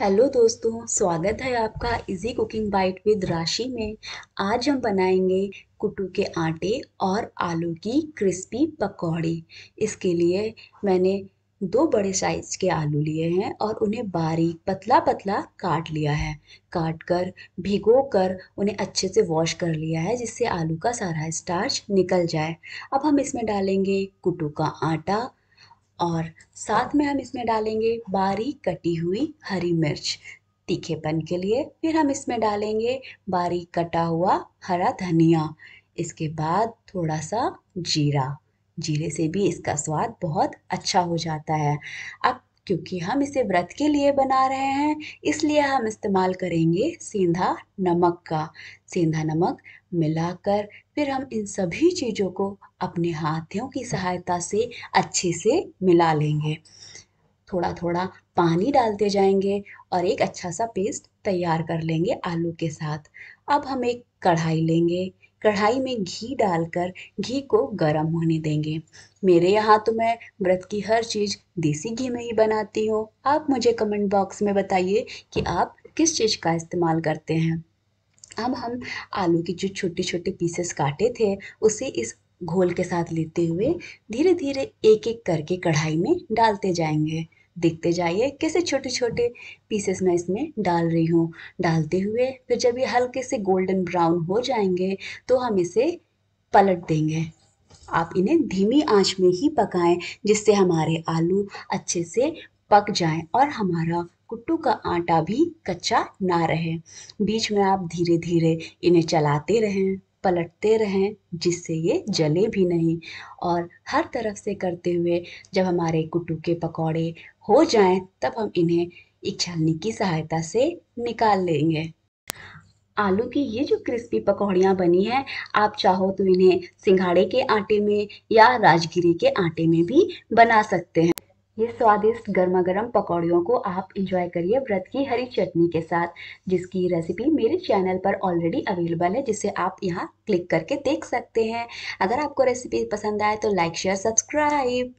hello दोस्तों स्वागत है आपका इजी कुकिंग बाइट विद राशि में आज हम बनाएंगे कुटू के आटे और आलू की क्रिस्पी पकौड़ी इसके लिए मैंने दो बड़े साइज के आलू लिए हैं और उन्हें बारीक पतला पतला काट लिया है काट कर भिगो कर उन्हें अच्छे से वॉश कर लिया है जिससे आलू का सारा स्टार्च निकल जाए अब हम इसमें डालेंगे कुटू का आटा और साथ में हम इसमें डालेंगे बारीक कटी हुई हरी मिर्च तीखेपन के लिए फिर हम इसमें डालेंगे बारीक कटा हुआ हरा धनिया इसके बाद थोड़ा सा जीरा जीरे से भी इसका स्वाद बहुत अच्छा हो जाता है अब क्योंकि हम इसे व्रत के लिए बना रहे हैं इसलिए हम इस्तेमाल करेंगे सेंधा नमक का सेंधा नमक मिलाकर फिर हम इन सभी चीज़ों को अपने हाथों की सहायता से अच्छे से मिला लेंगे थोड़ा थोड़ा पानी डालते जाएंगे और एक अच्छा सा पेस्ट तैयार कर लेंगे आलू के साथ अब हम एक कढ़ाई लेंगे कढ़ाई में घी डालकर घी को गर्म होने देंगे मेरे यहाँ तो मैं व्रत की हर चीज़ देसी घी में ही बनाती हूँ आप मुझे कमेंट बॉक्स में बताइए कि आप किस चीज़ का इस्तेमाल करते हैं अब हम आलू के जो छोटे छोटे पीसेस काटे थे उसे इस घोल के साथ लेते हुए धीरे धीरे एक एक करके कढ़ाई में डालते जाएंगे देखते जाइए कैसे छोटे छोटे पीसेस मैं इसमें डाल रही हूँ डालते हुए फिर जब ये हल्के से गोल्डन ब्राउन हो जाएंगे तो हम इसे पलट देंगे आप इन्हें धीमी आंच में ही पकाएं जिससे हमारे आलू अच्छे से पक जाएं और हमारा कुट्टू का आटा भी कच्चा ना रहे बीच में आप धीरे धीरे इन्हें चलाते रहें पलटते रहें जिससे ये जले भी नहीं और हर तरफ से करते हुए जब हमारे कुटू के पकौड़े हो जाएं तब हम इन्हें एक छलनी की सहायता से निकाल लेंगे आलू की ये जो क्रिस्पी पकौड़ियाँ बनी हैं आप चाहो तो इन्हें सिंघाड़े के आटे में या राजगिरी के आटे में भी बना सकते हैं ये स्वादिष्ट गर्मा गर्म पकौड़ियों को आप इंजॉय करिए व्रत की हरी चटनी के साथ जिसकी रेसिपी मेरे चैनल पर ऑलरेडी अवेलेबल है जिसे आप यहाँ क्लिक करके देख सकते हैं अगर आपको रेसिपी पसंद आए तो लाइक शेयर सब्सक्राइब